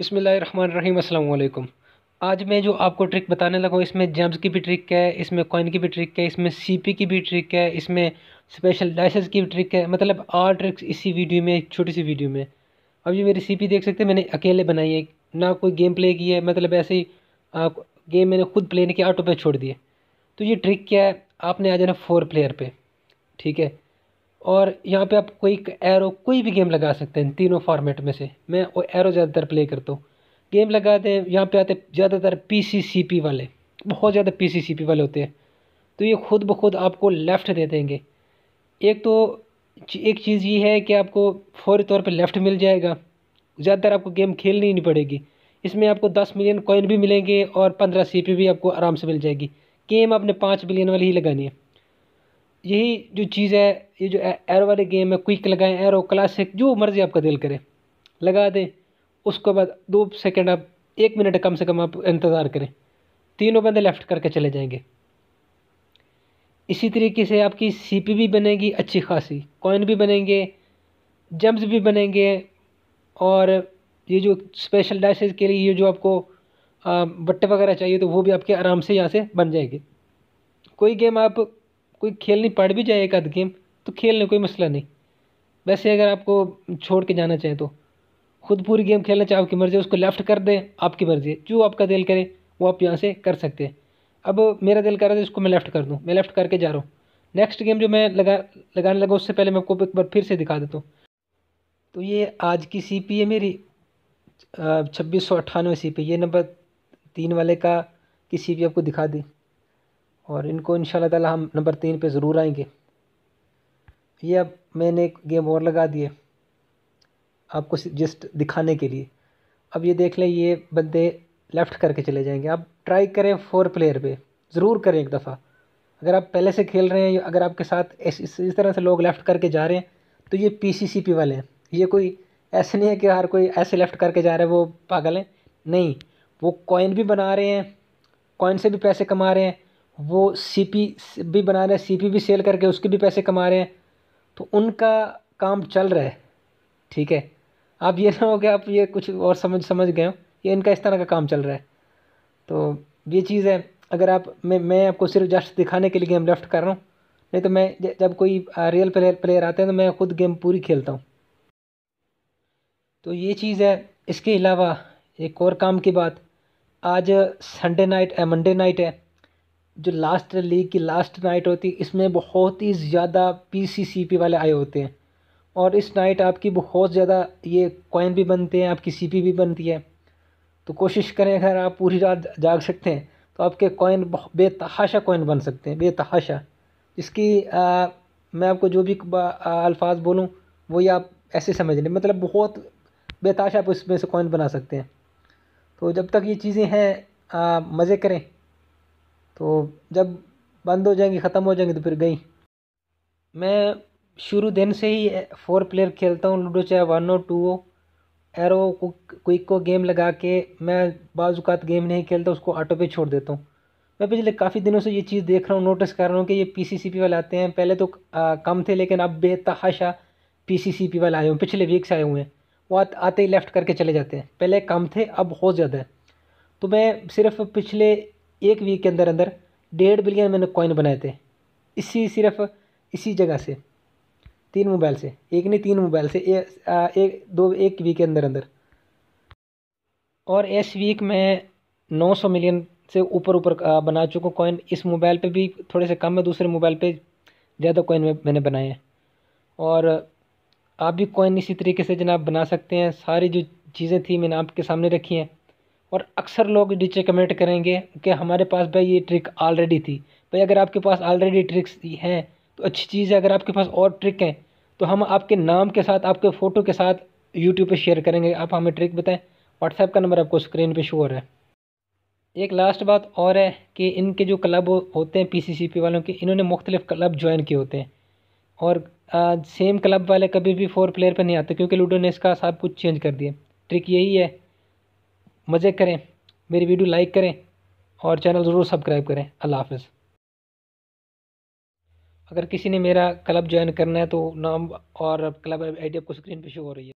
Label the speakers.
Speaker 1: बसमीम् आज मैं जो आपको ट्रिक बताने लगा हूँ इसमें जेम्स की भी ट्रिक है इसमें कॉइन की भी ट्रिक है इसमें सीपी की भी ट्रिक है इसमें स्पेशल डाइसेस की भी ट्रिक है मतलब आर ट्रिक्स इसी वीडियो में एक छोटी सी वीडियो में अब ये मेरी सीपी देख सकते हैं मैंने अकेले बनाई है ना कोई गेम प्ले की है मतलब ऐसे ही गेम मैंने खुद प्ले के ऑटो पे छोड़ दिए तो ये ट्रिक क्या है आपने आ जाना फोर प्लेयर पर ठीक है और यहाँ पे आप कोई एरो कोई भी गेम लगा सकते हैं तीनों फॉर्मेट में से मैं वो एरो ज़्यादातर प्ले करता हूँ गेम लगाते हैं यहाँ पे आते ज़्यादातर पी वाले बहुत ज़्यादा पी वाले होते हैं तो ये खुद ब खुद आपको लेफ़्ट दे देंगे एक तो एक चीज़ ये है कि आपको फौरी तौर पर लेफ़्ट मिल जाएगा ज़्यादातर आपको गेम खेलनी नहीं पड़ेगी इसमें आपको दस मिलियन कॉइन भी मिलेंगे और पंद्रह सी भी आपको आराम से मिल जाएगी गेम आपने पाँच बिलियन वाली ही लगानी है यही जो चीज़ है ये जो एरो वाले गेम है क्विक लगाएं एरो क्लासिक जो मर्ज़ी आपका दिल करे लगा दें उसके बाद दो सेकेंड आप एक मिनट कम से कम आप इंतज़ार करें तीनों बंदे लेफ़्ट करके चले जाएंगे इसी तरीके से आपकी सी पी भी बनेगी अच्छी खासी कॉइन भी बनेंगे जम्स भी बनेंगे और ये जो स्पेशल डाइसेस के लिए ये जो आपको बट्टे वगैरह चाहिए तो वो भी आपके आराम से यहाँ से बन जाएंगे कोई गेम आप कोई खेलनी पड़ भी जाए एक आध गेम तो खेलने कोई मसला नहीं वैसे अगर आपको छोड़ के जाना चाहें तो खुद पूरी गेम खेलना चाहे आपकी मर्ज़ी उसको लेफ़्ट कर दें आपकी मर्ज़ी है जो आपका दिल करे वो आप यहाँ से कर सकते हैं अब मेरा दिल कर रहा था इसको मैं लेफ़्ट कर दूँ मैं लेफ़्ट करके जा रहा हूँ नेक्स्ट गेम जो मैं लगा लगाने लगा उससे पहले मैं आपको एक बार फिर से दिखा देता हूँ तो ये आज की सी पी है मेरी छब्बीस सौ अट्ठानवे सी पी ये नंबर तीन वाले का की सी पी आपको दिखा दी और इनको इन ताला हम नंबर तीन पे ज़रूर आएंगे ये अब मैंने एक गेम और लगा दिए आपको जस्ट दिखाने के लिए अब ये देख लें ये बंदे लेफ़्ट करके चले जाएंगे आप ट्राई करें फोर प्लेयर पे ज़रूर करें एक दफ़ा अगर आप पहले से खेल रहे हैं अगर आपके साथ इस, इस तरह से लोग लेफ़्ट करके जा रहे हैं तो ये पी सी सी पी वाले हैं ये कोई ऐसे नहीं है कि हर कोई ऐसे लेफ़्ट करके जा रहे हैं वो पागल हैं नहीं वो कॉइन भी बना रहे हैं कॉइन से भी पैसे कमा रहे हैं वो सी पी भी बना रहे हैं सी पी भी सेल करके उसके भी पैसे कमा रहे हैं तो उनका काम चल रहा है ठीक है आप ये ना हो कि आप ये कुछ और समझ समझ गए हो ये इनका इस तरह का काम चल रहा है तो ये चीज़ है अगर आप मैं मैं आपको सिर्फ जस्ट दिखाने के लिए गेम लेफ्ट कर रहा हूँ नहीं तो मैं जब कोई रियल प्लेयर प्लेयर आते हैं तो मैं खुद गेम पूरी खेलता हूँ तो ये चीज़ है इसके अलावा एक और काम की बात आज संडे नाइट है मंडे नाइट है जो लास्ट लीग की लास्ट नाइट होती है इसमें बहुत ही ज़्यादा पीसीसीपी वाले आए होते हैं और इस नाइट आपकी बहुत ज़्यादा ये कॉइन भी बनते हैं आपकी सीपी भी बनती है तो कोशिश करें अगर आप पूरी रात जाग सकते हैं तो आपके कॉइन बेतहाशा कॉइन बन सकते हैं बेतहाशा इसकी आ, मैं आपको जो भी अल्फाज बोलूँ वही आप ऐसे समझ लें मतलब बहुत बेताशा आप इसमें से कॉइन बना सकते हैं तो जब तक ये चीज़ें हैं मज़े करें तो जब बंद हो जाएंगी ख़त्म हो जाएंगी तो फिर गई मैं शुरू दिन से ही फोर प्लेयर खेलता हूँ लूडो चाहे वन हो टू हो एरो क्विक को गेम लगा के मैं बाज़ात गेम नहीं खेलता उसको ऑटो पे छोड़ देता हूँ मैं पिछले काफ़ी दिनों से ये चीज़ देख रहा हूँ नोटिस कर रहा हूँ कि ये पी सी सी पी वाले आते हैं पहले तो आ, कम थे लेकिन अब बेतहाशा पी सी सी पी वाले आए हुए पिछले वीक से आए हुए हैं वो आ, आते ही लेफ़्ट करके चले जाते हैं पहले कम थे अब बहुत ज़्यादा है तो मैं सिर्फ पिछले एक वीक के अंदर अंदर डेढ़ बिलियन मैंने कॉइन बनाए थे इसी सिर्फ इसी जगह से तीन मोबाइल से एक नहीं तीन मोबाइल से ए, आ, एक दो एक वीक के अंदर अंदर और इस वीक मैं 900 मिलियन से ऊपर ऊपर बना चुका कॉइन इस मोबाइल पे भी थोड़े से कम है दूसरे मोबाइल पे ज़्यादा कॉइन में मैंने बनाए हैं और आप भी कॉइन इसी तरीके से जनाब बना सकते हैं सारी जो चीज़ें थी मैंने आपके सामने रखी हैं और अक्सर लोग नीचे कमेंट करेंगे कि हमारे पास भाई ये ट्रिक ऑलरेडी थी भाई अगर आपके पास ऑलरेडी ट्रिक्स हैं तो अच्छी चीज़ है अगर आपके पास और ट्रिक हैं तो हम आपके नाम के साथ आपके फ़ोटो के साथ यूट्यूब पे शेयर करेंगे आप हमें ट्रिक बताएं व्हाट्सएप का नंबर आपको स्क्रीन पे शो हो रहा है एक लास्ट बात और है कि इनके जो क्लब होते हैं पीसीसीपी वालों के इन्होंने मुख्तलिफ क्लब ज्वाइन किए होते हैं और आ, सेम क्लब वाले कभी भी फोर प्लेयर पर नहीं आते क्योंकि लूडो ने इसका सब कुछ चेंज कर दिया ट्रिक यही है मज़े करें मेरी वीडियो लाइक करें और चैनल ज़रूर सब्सक्राइब करें अल्लाह हाफिज़ अगर किसी ने मेरा क्लब ज्वाइन करना है तो नाम और क्लब आइडिया आपको स्क्रीन पे शो हो रही है